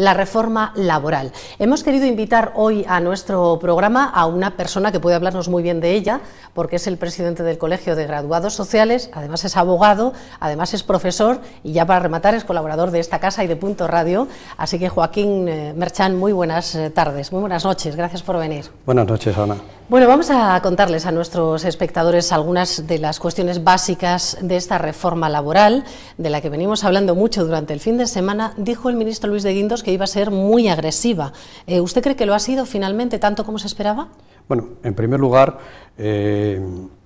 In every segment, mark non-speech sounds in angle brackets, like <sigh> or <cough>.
la reforma laboral. Hemos querido invitar hoy a nuestro programa a una persona que puede hablarnos muy bien de ella, porque es el presidente del Colegio de Graduados Sociales, además es abogado, además es profesor y ya para rematar es colaborador de esta casa y de Punto Radio. Así que Joaquín eh, Merchán, muy buenas eh, tardes, muy buenas noches, gracias por venir. Buenas noches, Ana. Bueno, vamos a contarles a nuestros espectadores algunas de las cuestiones básicas de esta reforma laboral, de la que venimos hablando mucho durante el fin de semana. Dijo el ministro Luis de Guindos que iba a ser muy agresiva. Eh, ¿Usted cree que lo ha sido finalmente tanto como se esperaba? Bueno, en primer lugar, eh,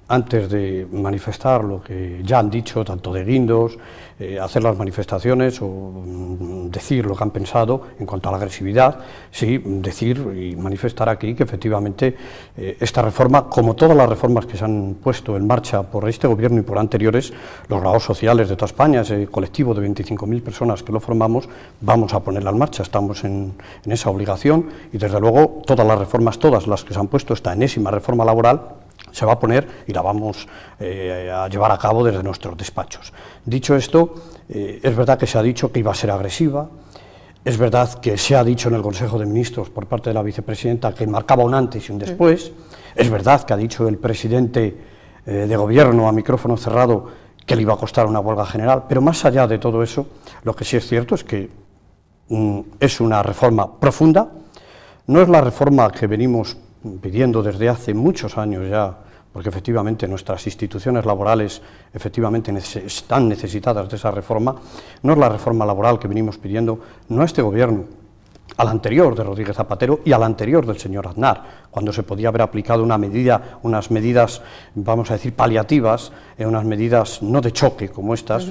antes de manifestar lo que ya han dicho, tanto de guindos, eh, hacer las manifestaciones o mm, decir lo que han pensado en cuanto a la agresividad, sí, decir y manifestar aquí que efectivamente eh, esta reforma, como todas las reformas que se han puesto en marcha por este gobierno y por anteriores, los grados sociales de toda España, ese colectivo de 25.000 personas que lo formamos, vamos a ponerla en marcha, estamos en esa obligación y desde luego todas las reformas, todas las que se han puesto, esta enésima reforma laboral, se va a poner y la vamos eh, a llevar a cabo desde nuestros despachos. Dicho esto, eh, es verdad que se ha dicho que iba a ser agresiva, es verdad que se ha dicho en el Consejo de Ministros por parte de la vicepresidenta que marcaba un antes y un después, es verdad que ha dicho el presidente eh, de gobierno a micrófono cerrado que le iba a costar una huelga general, pero más allá de todo eso, lo que sí es cierto es que mm, es una reforma profunda, no es la reforma que venimos mm, pidiendo desde hace muchos años ya porque efectivamente nuestras instituciones laborales efectivamente están necesitadas de esa reforma, no es la reforma laboral que venimos pidiendo, no este gobierno, al anterior de Rodríguez Zapatero y al anterior del señor Aznar, cuando se podía haber aplicado una medida, unas medidas, vamos a decir, paliativas, eh, unas medidas no de choque como estas.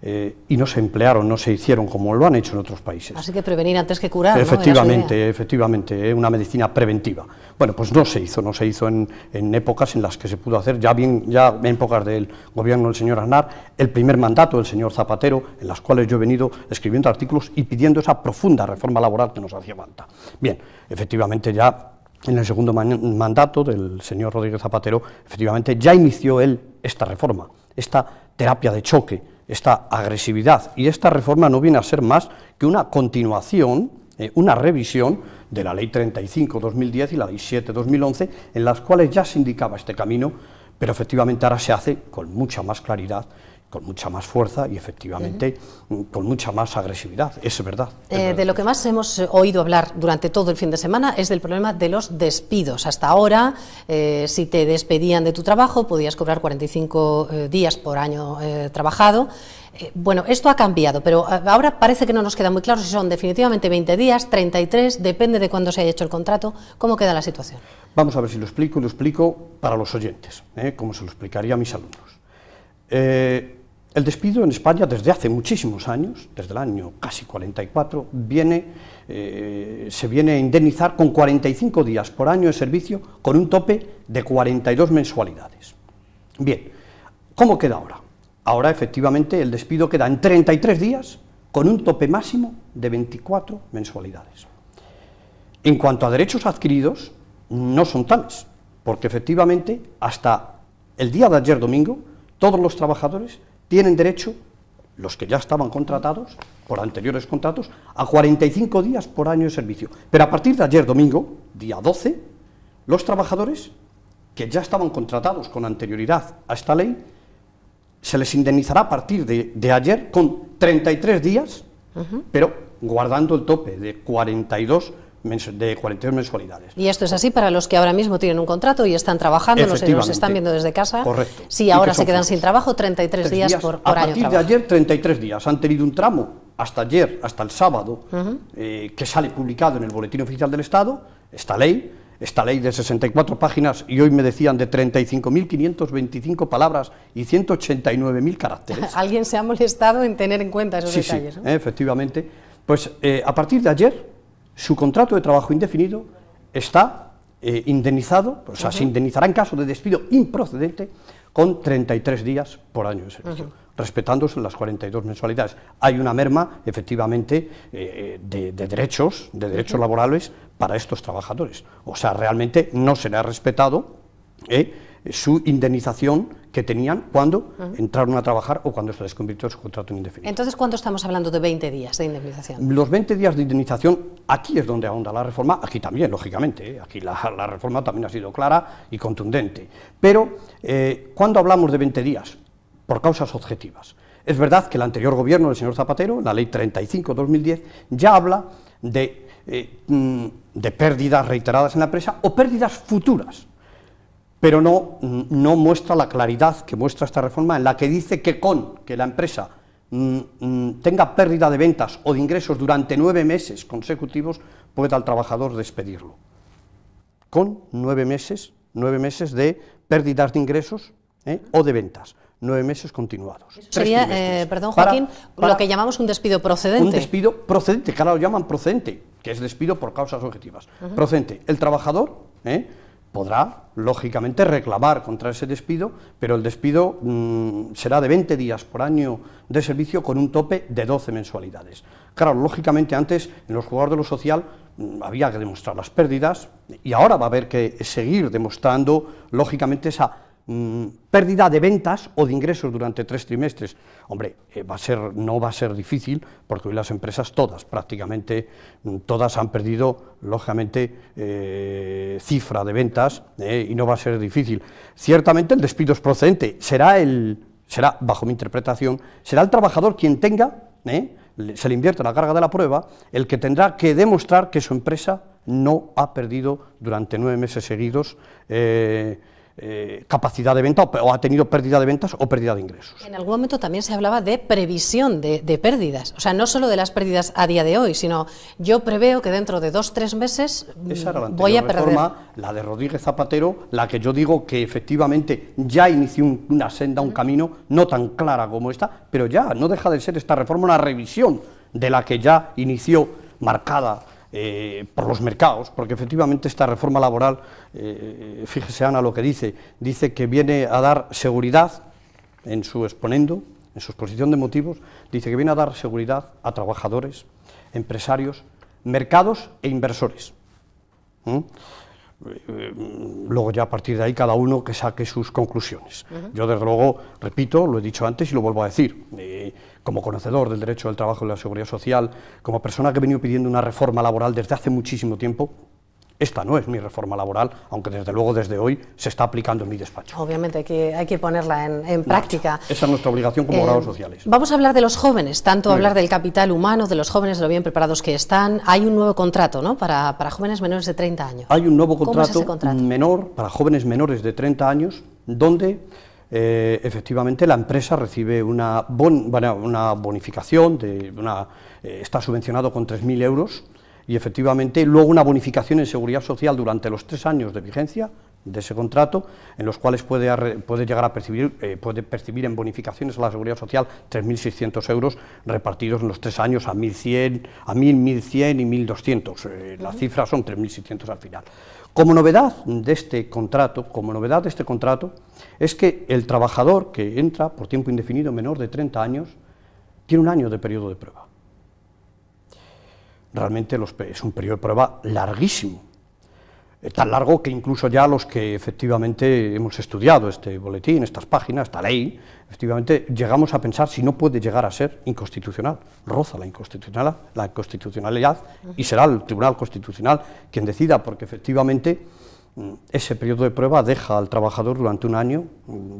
Eh, y no se emplearon, no se hicieron como lo han hecho en otros países. Así que prevenir antes que curar. Efectivamente, efectivamente, eh, una medicina preventiva. Bueno, pues no se hizo, no se hizo en, épocas en las que se pudo hacer, ya bien, ya en épocas del gobierno del señor Aznar, el primer mandato del señor Zapatero, en las cuales yo he venido escribiendo artículos y pidiendo esa profunda reforma laboral que nos hacía falta. Bien, efectivamente ya en el segundo mandato del señor Rodríguez Zapatero, efectivamente ya inició él esta reforma, esta terapia de choque esta agresividad. Y esta reforma no viene a ser más que una continuación, eh, una revisión de la Ley 35-2010 y la Ley 7-2011, en las cuales ya se indicaba este camino, pero efectivamente ahora se hace con mucha más claridad con mucha más fuerza y efectivamente con mucha más agresividad, es verdad. Es eh, verdad. de lo que más hemos eh, oído hablar durante todo el fin de semana es del problema de los despidos. Hasta ahora, eh, si te despedían de tu trabajo, podías cobrar 45 días por año trabajado. Bueno, esto ha cambiado, pero ahora parece que no nos queda muy claro si son definitivamente 20 días, 33, depende de cuándo se haya hecho el contrato. ¿Cómo queda la situación? Vamos a ver si lo explico y lo explico para los oyentes, como se lo explicaría a mis alumnos. El despido en España desde hace muchísimos años, desde el año casi 44, viene, eh, se viene a indemnizar con 45 días por año de servicio con un tope de 42 mensualidades. Bien, ¿cómo queda ahora? Ahora efectivamente el despido queda en 33 días con un tope máximo de 24 mensualidades. En cuanto a derechos adquiridos, no son tales, porque efectivamente hasta el día de ayer domingo todos los trabajadores tienen derecho, los que ya estaban contratados, por anteriores contratos, a 45 días por año de servicio. Pero a partir de ayer domingo, día 12, los trabajadores que ya estaban contratados con anterioridad a esta ley, se les indemnizará a partir de, ayer con 33 días, pero guardando el tope de 42 de 42 mensualidades. Y esto es así para los que ahora mismo tienen un contrato y están trabajando, los, están viendo desde casa. Correcto. Si ahora se quedan sin trabajo, 33 días, por, por a A partir de ayer, 33 días. Han tenido un tramo hasta ayer, hasta el sábado, eh, que sale publicado en el Boletín Oficial del Estado, esta ley, esta ley de 64 páginas y hoy me decían de 35.525 palabras y 189.000 caracteres. <laughs> Alguien se ha molestado en tener en cuenta esos detalles. Sí, efectivamente. Pues eh, a partir de ayer, su contrato de trabajo indefinido está eh, indemnizado, o sea, se indemnizará en caso de despido improcedente con 33 días por año de servicio, respetándose las 42 mensualidades. Hay una merma, efectivamente, eh, de, derechos, de derechos laborales para estos trabajadores. O sea, realmente no será respetado. Eh, eh, su indemnización que tenían cuando ah. entraron a trabajar o cuando se les convirtió su contrato en indefinido. Entonces, ¿cuándo estamos hablando de 20 días de indemnización? Los 20 días de indemnización, aquí es donde ahonda la reforma, aquí también, lógicamente, ¿eh? aquí la, reforma también ha sido clara y contundente. Pero, eh, cuando ¿cuándo hablamos de 20 días? Por causas objetivas. Es verdad que el anterior gobierno del señor Zapatero, la ley 35-2010, ya habla de, mm, de pérdidas reiteradas en la empresa o pérdidas futuras pero no, no muestra la claridad que muestra esta reforma en la que dice que con que la empresa mm, mm, tenga pérdida de ventas o de ingresos durante nueve meses consecutivos, pueda el trabajador despedirlo. Con nueve meses, nueve meses de pérdidas de ingresos ¿eh? o de ventas, nueve meses continuados. sería, eh, perdón Joaquín, lo que llamamos un despido procedente. Un despido procedente, claro lo llaman procedente, que es despido por causas objetivas. Procedente, el trabajador... ¿eh? podrá, lógicamente, reclamar contra ese despido, pero el despido mm, será de 20 días por año de servicio con un tope de 12 mensualidades. Claro, lógicamente antes en los jugadores de lo social mm, había que demostrar las pérdidas y ahora va a haber que seguir demostrando, lógicamente, esa Mm, pérdida de ventas o de ingresos durante tres trimestres. Hombre, eh, va a ser, no va a ser difícil porque hoy las empresas todas, prácticamente mm, todas han perdido, lógicamente, eh, cifra de ventas eh, y no va a ser difícil. Ciertamente el despido es procedente, será el, será, bajo mi interpretación, será el trabajador quien tenga, se le invierte la carga de la prueba, el que tendrá que demostrar que su empresa no ha perdido durante nueve meses seguidos eh, capacidad de venta o, ha tenido pérdida de ventas o pérdida de ingresos. En algún momento también se hablaba de previsión de, pérdidas, o sea, no solo de las pérdidas a día de hoy, sino yo preveo que dentro de dos, tres meses Esa voy a perder. Reforma, la de Rodríguez Zapatero, la que yo digo que efectivamente ya inició una senda, un camino, no tan clara como esta, pero ya no deja de ser esta reforma una revisión de la que ya inició marcada eh, por los mercados, porque efectivamente esta reforma laboral, eh, fíjese Ana lo que dice, dice que viene a dar seguridad en su exponendo, en su exposición de motivos, dice que viene a dar seguridad a trabajadores, empresarios, mercados e inversores. Eh, luego ya a partir de ahí cada uno que saque sus conclusiones. Yo desde luego, repito, lo he dicho antes y lo vuelvo a decir, como conocedor del derecho del trabajo y la seguridad social, como persona que he venido pidiendo una reforma laboral desde hace muchísimo tiempo, esta no es mi reforma laboral, aunque desde luego desde hoy se está aplicando en mi despacho. Obviamente hay que, hay que ponerla en, práctica. Esa es nuestra obligación como abogados eh, sociales. Vamos a hablar de los jóvenes, tanto hablar del capital humano, de los jóvenes, de lo bien preparados que están. Hay un nuevo contrato ¿no? para, jóvenes menores de 30 años. Hay un nuevo contrato, menor para jóvenes menores de 30 años donde eh, efectivamente la empresa recibe una, una bonificación, de una, eh, está subvencionado con 3.000 euros y efectivamente luego una bonificación en seguridad social durante los tres años de vigencia de ese contrato, en los cuales puede, puede llegar a percibir, eh, puede percibir en bonificaciones a la Seguridad Social 3.600 euros repartidos en los tres años a 1.100, a y 1.200. Eh, las cifras son 3.600 al final. Como novedad de este contrato, como novedad de este contrato, es que el trabajador que entra por tiempo indefinido menor de 30 años tiene un año de periodo de prueba. Realmente es un periodo de prueba larguísimo eh, tan largo que incluso ya los que efectivamente hemos estudiado este boletín, estas páginas, esta ley, efectivamente llegamos a pensar si no puede llegar a ser inconstitucional, roza la inconstitucionalidad, la inconstitucionalidad y será el Tribunal Constitucional quien decida, porque efectivamente ese periodo de prueba deja al trabajador durante un año,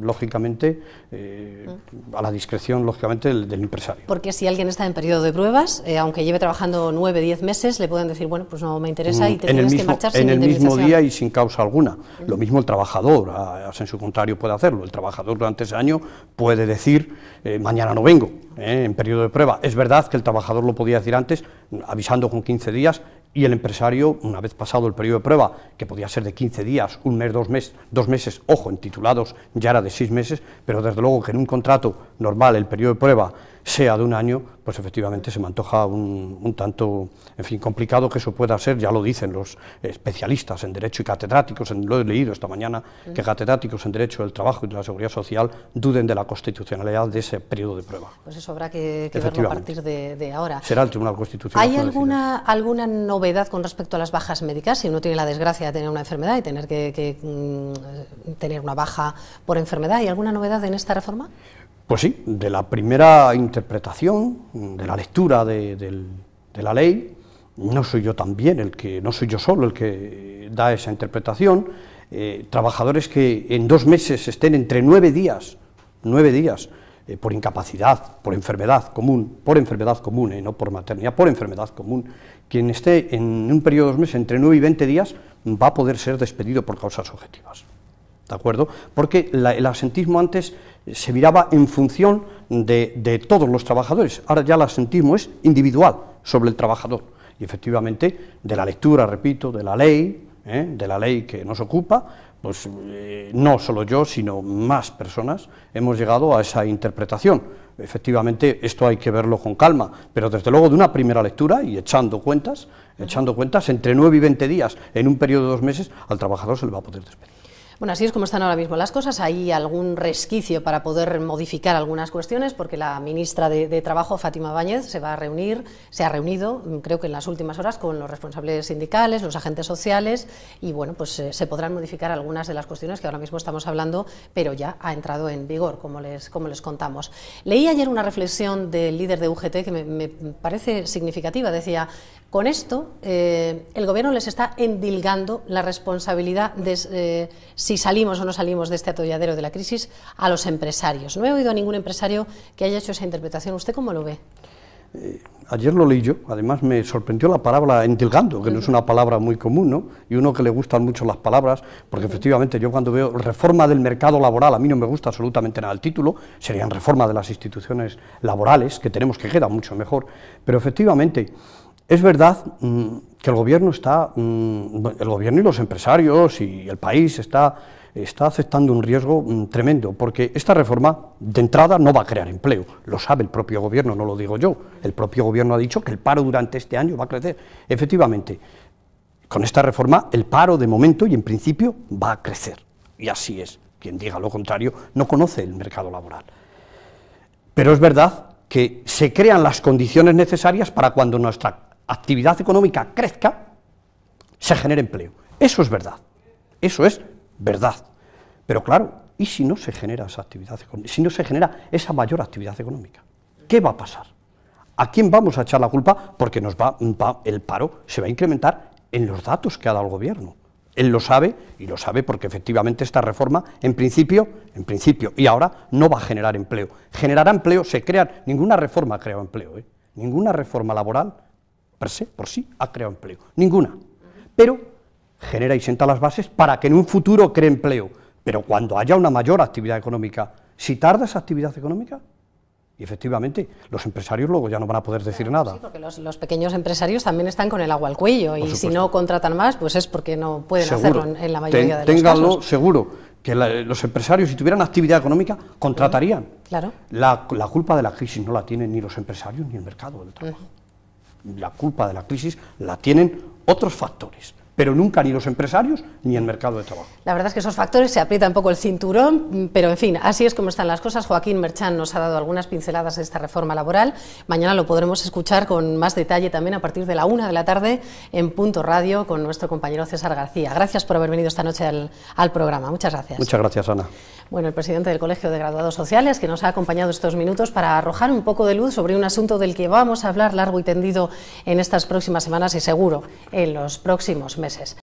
lógicamente, eh, a la discreción, lógicamente, del, empresario. Porque si alguien está en periodo de pruebas, eh, aunque lleve trabajando nueve, diez meses, le pueden decir, bueno, pues no me interesa y te tienes que marchar En el mismo día y sin causa alguna. Lo mismo el trabajador, ah, en su contrario, puede hacerlo. El trabajador durante ese año puede decir, eh, mañana no vengo eh, en periodo de prueba. Es verdad que el trabajador lo podía decir antes, avisando con 15 días, y el empresario, una vez pasado el periodo de prueba, que podía ser de 15 días, un mes, dos, meses, dos meses, ojo, en titulados ya era de seis meses, pero desde luego que en un contrato normal el periodo de prueba sea de un año, pues efectivamente se me antoja un, tanto, en fin, complicado que eso pueda ser, ya lo dicen los especialistas en derecho y catedráticos, en, lo he leído esta mañana, mm. que catedráticos en derecho del trabajo y de la seguridad social duden de la constitucionalidad de ese periodo de prueba. Pues eso habrá que, verlo a partir de, ahora. Será el Tribunal Constitucional. ¿Hay alguna, alguna novedad con respecto a las bajas médicas? Si uno tiene la desgracia de tener una enfermedad y tener que, mm, tener una baja por enfermedad, ¿hay alguna novedad en esta reforma? Pues sí, de la primera interpretación, de la lectura de, la ley, no soy yo también el que, no soy yo solo el que da esa interpretación. Eh, trabajadores que en dos meses estén entre nueve días, nueve días, eh, por incapacidad, por enfermedad común, por enfermedad común, y eh, no por maternidad, por enfermedad común, quien esté en un periodo de dos meses entre nueve y veinte días va a poder ser despedido por causas objetivas acuerdo? Porque el asentismo antes se viraba en función de, todos los trabajadores, ahora ya el asentismo es individual sobre el trabajador, y efectivamente de la lectura, repito, de la ley, ¿eh? de la ley que nos ocupa, pues eh, no solo yo, sino más personas hemos llegado a esa interpretación. Efectivamente, esto hay que verlo con calma, pero desde luego de una primera lectura y echando cuentas, echando cuentas, entre 9 y 20 días, en un periodo de dos meses, al trabajador se le va a poder despedir. Bueno, así es como están ahora mismo las cosas. Hay algún resquicio para poder modificar algunas cuestiones, porque la ministra de, Trabajo, Fátima Báñez, se va a reunir, se ha reunido, mm, creo que en las últimas horas, con los responsables sindicales, los agentes sociales, y bueno, pues eh, se podrán modificar algunas de las cuestiones que ahora mismo estamos hablando, pero ya ha entrado en vigor, como les, como les contamos. Leí ayer una reflexión del líder de UGT que me parece significativa. Decía, con esto, eh, el Gobierno les está endilgando la responsabilidad de eh, si salimos o no salimos de este atolladero de la crisis a los empresarios. No he oído a ningún empresario que haya hecho esa interpretación. ¿Usted cómo lo ve? Eh, ayer lo leí yo, además me sorprendió la palabra endilgando, que no es una palabra muy común, ¿no? Y uno que le gustan mucho las palabras, porque efectivamente yo cuando veo reforma del mercado laboral, a mí no me gusta absolutamente nada el título, serían reforma de las instituciones laborales, que tenemos que quedar mucho mejor, pero efectivamente es verdad mm, que el gobierno está, mm, el gobierno y los empresarios y el país está, está aceptando un riesgo mm, tremendo, porque esta reforma de entrada no va a crear empleo, lo sabe el propio gobierno, no lo digo yo, el propio gobierno ha dicho que el paro durante este año va a crecer, efectivamente, con esta reforma el paro de momento y en principio va a crecer, y así es, quien diga lo contrario no conoce el mercado laboral. Pero es verdad que se crean las condiciones necesarias para cuando nuestra actividad económica crezca, se genere empleo. Eso es verdad, eso es verdad. Pero claro, ¿y si no se genera esa actividad Si no se genera esa mayor actividad económica, ¿qué va a pasar? ¿A quién vamos a echar la culpa? Porque nos va, el paro se va a incrementar en los datos que ha dado el gobierno. Él lo sabe y lo sabe porque efectivamente esta reforma, en principio, en principio y ahora no va a generar empleo. Generará empleo, se crea, ninguna reforma crea empleo, ¿eh? ninguna reforma laboral per se, por sí, ha creado empleo. Ninguna. Pero genera y sienta las bases para que en un futuro cree empleo. Pero cuando haya una mayor actividad económica, si tarda esa actividad económica, y efectivamente, los empresarios luego ya no van a poder decir nada. Sí, porque los, pequeños empresarios también están con el agua al cuello y si no contratan más, pues es porque no pueden hacerlo en, la mayoría de los ténganlo seguro, que los empresarios, si tuvieran actividad económica, contratarían. Claro. La, culpa de la crisis no la tienen ni los empresarios ni el mercado del trabajo la culpa de la crisis la tienen otros factores pero nunca ni los empresarios ni el mercado de trabajo. La verdad es que esos factores se aprietan un poco el cinturón, pero en fin, así es como están las cosas. Joaquín Merchán nos ha dado algunas pinceladas de esta reforma laboral. Mañana lo podremos escuchar con más detalle también a partir de la una de la tarde en Punto Radio con nuestro compañero César García. Gracias por haber venido esta noche al, al programa. Muchas gracias. Muchas gracias, Ana. Bueno, el presidente del Colegio de Graduados Sociales, que nos ha acompañado estos minutos para arrojar un poco de luz sobre un asunto del que vamos a hablar largo y tendido en estas próximas semanas y seguro en los próximos meses meses.